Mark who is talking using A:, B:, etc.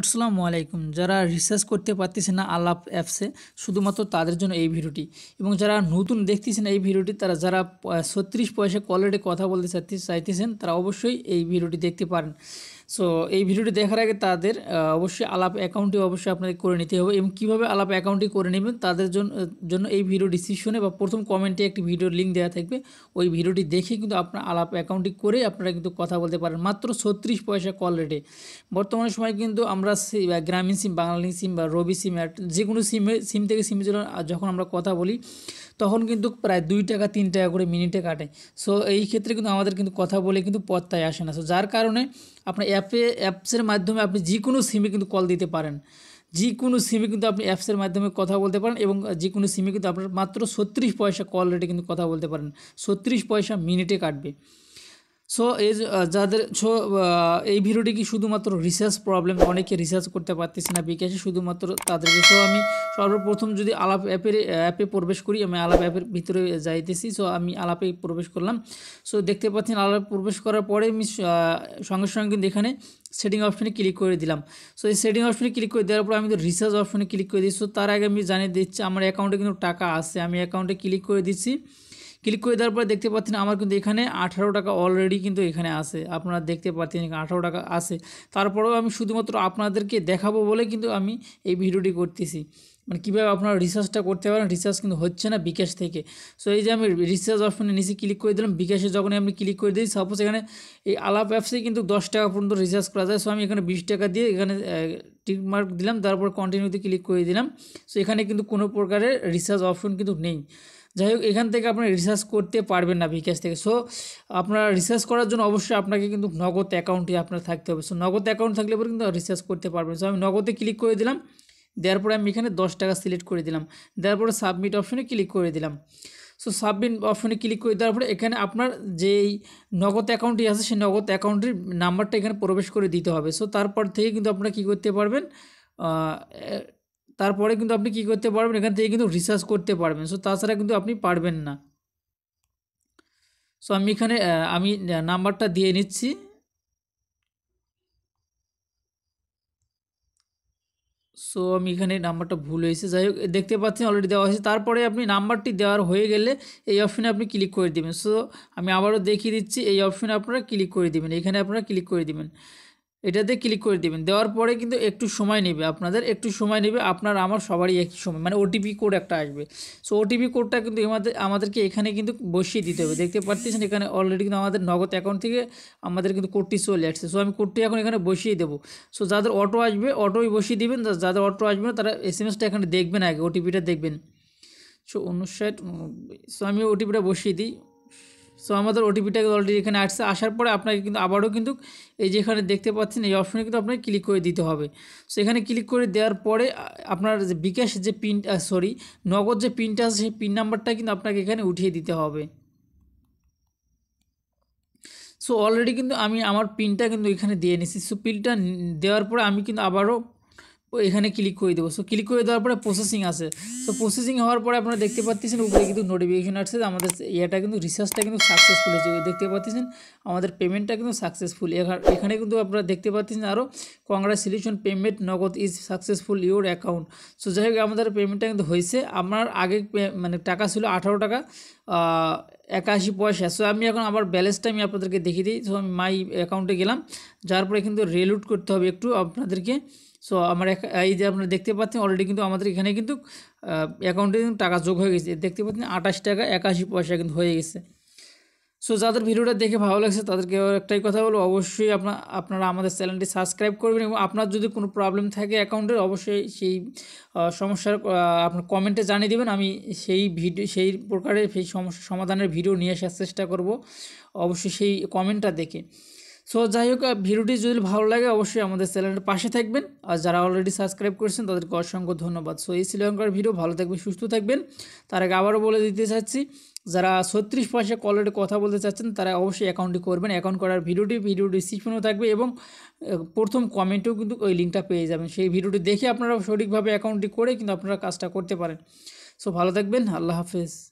A: আসসালামু আলাইকুম যারা রিসার্চ করতে পারতেছে না আলাপ অ্যাপসে শুধুমাত্র তাদের জন্য এই ভিডিওটি এবং যারা নতুন দেখতেছেন এই ভিডিওটি তারা যারা ছত্রিশ পয়সা কলেটে কথা বলতে চাইতে চাইতেছেন তারা অবশ্যই এই ভিডিওটি দেখতে পারেন সো এই ভিডিওটি দেখার আগে তাদের অবশ্যই আলাপ অ্যাকাউন্টটি অবশ্যই আপনাদের করে নিতে হবে এবং কীভাবে আলাপ অ্যাকাউন্টটি করে নেবেন তাদের জন্য এই ভিডিও ডিসিশনে বা প্রথম কমেন্টে একটি ভিডিওর লিঙ্ক দেওয়া থাকবে ওই ভিডিওটি দেখে কিন্তু আপনার আলাপ অ্যাকাউন্টটি করে আপনারা কিন্তু কথা বলতে পারেন মাত্র ছত্রিশ পয়সা কল রেটে বর্তমান সময় কিন্তু আমরা গ্রামীণ সিম বাংলালিং সিম বা রবি সিম যে কোনো সিমে সিম থেকে সিমে যখন আমরা কথা বলি তখন কিন্তু প্রায় দুই টাকা তিন টাকা করে মিনিটে কাটে সো এই ক্ষেত্রে কিন্তু আমাদের কিন্তু কথা বলে কিন্তু পত্তায় আসে না সো যার কারণে আপনার অ্যাপে অ্যাপসের মাধ্যমে আপনি যে কোনো সিমে কিন্তু কল দিতে পারেন যে কোনো সিমে কিন্তু আপনি অ্যাপসের মাধ্যমে কথা বলতে পারেন এবং যে কোনো সিমে কিন্তু আপনার মাত্র ছত্রিশ পয়সা কল রেটে কিন্তু কথা বলতে পারেন ছত্রিশ পয়সা মিনিটে কাটবে সো এই যাদের সো এই ভিডিওটি কি শুধুমাত্র রিসার্চ প্রবলেম অনেকে রিসার্চ করতে পারতেছি না বিকাশে শুধুমাত্র তাদেরকে সো আমি সর্বপ্রথম যদি আলাপ অ্যাপের অ্যাপে প্রবেশ করি আমি আলাপ অ্যাপের ভিতরে যাইতেছি সো আমি আলাপে প্রবেশ করলাম সো দেখতে পাচ্ছেন আলাপে প্রবেশ করার পরে আমি সঙ্গে সঙ্গে কিন্তু এখানে সেটিং অপশনে ক্লিক করে দিলাম সো এই সেটিং অপশনে ক্লিক করে দেওয়ার পর আমি তো রিসার্চ অপশনে ক্লিক করে দিই সো তার আগে আমি জানিয়ে দিচ্ছি আমার অ্যাকাউন্টে কিন্তু টাকা আছে আমি অ্যাকাউন্টে ক্লিক করে দিচ্ছি ক্লিক করে দেওয়ার পরে দেখতে পাচ্ছেন আমার কিন্তু এখানে আঠারো টাকা অলরেডি কিন্তু এখানে আছে আপনারা দেখতে পাচ্ছেন এখানে আঠারো টাকা আছে তারপরেও আমি শুধুমাত্র আপনাদেরকে দেখাবো বলে কিন্তু আমি এই ভিডিওটি করতেছি মানে কীভাবে আপনারা রিচার্জটা করতে পারেন রিচার্জ কিন্তু হচ্ছে না বিকাশ থেকে সো এই যে আমি রিচার্জ অপশনের নিচে ক্লিক করে দিলাম বিকাশে যখন আমি ক্লিক করে দিই সাপোজ এখানে এই আলাপ অ্যাপসে কিন্তু দশ টাকা পর্যন্ত রিচার্জ করা যায় সো আমি এখানে বিশ টাকা দিয়ে এখানে টিকমার্ক দিলাম তারপর কন্টিনিউতে ক্লিক করে দিলাম সো এখানে কিন্তু কোনো প্রকারের রিচার্জ অপশন কিন্তু নেই যাই হোক এখান থেকে আপনারা রিসার্চ করতে পারবেন না বিকাশ থেকে সো আপনারা রিসার্চ করার জন্য অবশ্যই আপনাকে কিন্তু নগদ অ্যাকাউন্টে আপনার থাকতে হবে সো নগদ অ্যাকাউন্ট থাকলে পরে কিন্তু রিসার্চ করতে পারবেন সো আমি নগদে ক্লিক করে দিলাম দেওয়ার পরে আমি এখানে দশ টাকা সিলেক্ট করে দিলাম দেওয়ার পরে সাবমিট অপশনে ক্লিক করে দিলাম সো সাবমিট অপশনে ক্লিক করে দেওয়ার পরে এখানে আপনার যেই নগদ অ্যাকাউন্টটি আছে সেই নগদ অ্যাকাউন্টের নাম্বারটা এখানে প্রবেশ করে দিতে হবে সো তারপর থেকে কিন্তু আপনারা কী করতে পারবেন তারপরে কিন্তু আপনি কি করতে পারবেন এখান থেকে কিন্তু রিসার্চ করতে পারবেন সো তাছাড়া কিন্তু আপনি পারবেন না সো আমি এখানে আমি নাম্বারটা দিয়ে নিচ্ছি সো আমি এখানে নাম্বারটা ভুল হয়েছে যাই হোক দেখতে পাচ্ছেন অলরেডি দেওয়া হয়েছে তারপরে আপনি নাম্বারটি দেওয়ার হয়ে গেলে এই অপশনে আপনি ক্লিক করে দেবেন সো আমি আবারও দেখিয়ে দিচ্ছি এই অপশনে আপনারা ক্লিক করে দেবেন এখানে আপনারা ক্লিক করে দেবেন এটাতে ক্লিক করে দেবেন দেওয়ার পরে কিন্তু একটু সময় নেবে আপনাদের একটু সময় নেবে আপনার আমার সবারই একই সময় মানে ওটিপি কোড একটা আসবে সো ওটিপি কোডটা কিন্তু আমাদের আমাদেরকে এখানে কিন্তু বসিয়ে দিতে হবে দেখতে পাচ্ছেন এখানে অলরেডি কিন্তু আমাদের নগদ অ্যাকাউন্ট থেকে আমাদের কিন্তু কোডটি চলে আসছে সো আমি কোডটি এখন এখানে বসিয়ে দেবো সো যাদের অটো আসবে অটোই বসিয়ে দেবেন যাদের অটো আসবে না তারা এস এম এসটা এখানে দেখবেন আগে ওটিপিটা দেখবেন সো উনষাট সো আমি ওটিপিটা বসিয়ে দিই সো আমাদের ওটিপিটাকে অলরেডি এখানে আসছে আসার পরে আপনাকে কিন্তু আবারও কিন্তু এই যেখানে দেখতে পাচ্ছেন এই অপশনে কিন্তু আপনাকে ক্লিক করে দিতে হবে সো এখানে ক্লিক করে দেওয়ার পরে আপনার যে বিকাশ যে পিন সরি নগদ যে পিনটা আছে সেই পিন নাম্বারটা কিন্তু আপনাকে এখানে উঠিয়ে দিতে হবে সো অলরেডি কিন্তু আমি আমার পিনটা কিন্তু এখানে দিয়ে নিছি সো পিনটা দেওয়ার পরে আমি কিন্তু আবারও এখানে ক্লিক করে দেবো সো ক্লিক করে দেওয়ার পরে প্রসেসিং আসে সো প্রসেসিং হওয়ার পরে আপনারা দেখতে পাচ্ছেন উপরে কিন্তু নোটিফিকেশন আসছে আমাদের ইয়েটা কিন্তু রিসার্চটা কিন্তু সাকসেসফুল হয়েছে দেখতে পাচ্ছেন আমাদের পেমেন্টটা কিন্তু সাকসেসফুল এখানে কিন্তু আপনারা দেখতে পাচ্ছেন আরও congratulation payment Nagad is successful your account so যাই হোক আমাদের পেমেন্টটা কিন্তু হয়েছে আমার আগে মানে টাকা ছিল আঠারো টাকা একাশি পয়সা সো আমি এখন আবার ব্যালেন্সটা আমি আপনাদেরকে দেখিয়ে দিই সো আমি মাই অ্যাকাউন্টে গেলাম যার পরে কিন্তু রেলুট করতে হবে একটু আপনাদেরকে সো আমার এই যে আপনারা দেখতে পাচ্ছেন অলরেডি কিন্তু আমাদের এখানে কিন্তু অ্যাকাউন্টে টাকা যোগ হয়ে গেছে দেখতে পাচ্ছেন আটাশ টাকা একাশি পয়সা কিন্তু হয়ে গেছে সো যাদের ভিডিওটা দেখে ভালো লাগছে তাদেরকে একটাই কথা বলবো অবশ্যই আপনার আপনারা আমাদের চ্যানেলটি সাবস্ক্রাইব করবেন এবং আপনার যদি কোনো প্রবলেম থাকে অ্যাকাউন্টের অবশ্যই সেই সমস্যার আপনার কমেন্টে জানিয়ে দেবেন আমি সেই ভিডিও সেই প্রকারের সেই সমস্যা সমাধানের ভিডিও নিয়ে আসার চেষ্টা করব অবশ্যই সেই কমেন্টটা দেখে সো যাই হোক ভিডিওটি যদি ভালো লাগে অবশ্যই আমাদের চ্যানেলের পাশে থাকবেন আর যারা অলরেডি সাবস্ক্রাইব করেছেন তাদেরকে অসংখ্য ধন্যবাদ সো এই শ্রীলঙ্কার ভিডিও ভালো থাকবেন সুস্থ থাকবেন তার আগে আবারও বলে দিতে চাচ্ছি যারা ছত্রিশ পয়সা কলের কথা বলতে চাচ্ছেন তারা অবশ্যই অ্যাকাউন্টটি করবেন অ্যাকাউন্ট করার ভিডিওটি ভিডিও ডিসক্রিপশনেও থাকবে এবং প্রথম কমেন্টেও কিন্তু ওই লিঙ্কটা পেয়ে যাবেন সেই ভিডিওটি দেখে আপনারা সঠিকভাবে অ্যাকাউন্টটি করে কিন্তু আপনারা কাজটা করতে পারেন সো ভালো থাকবেন আল্লাহ হাফেজ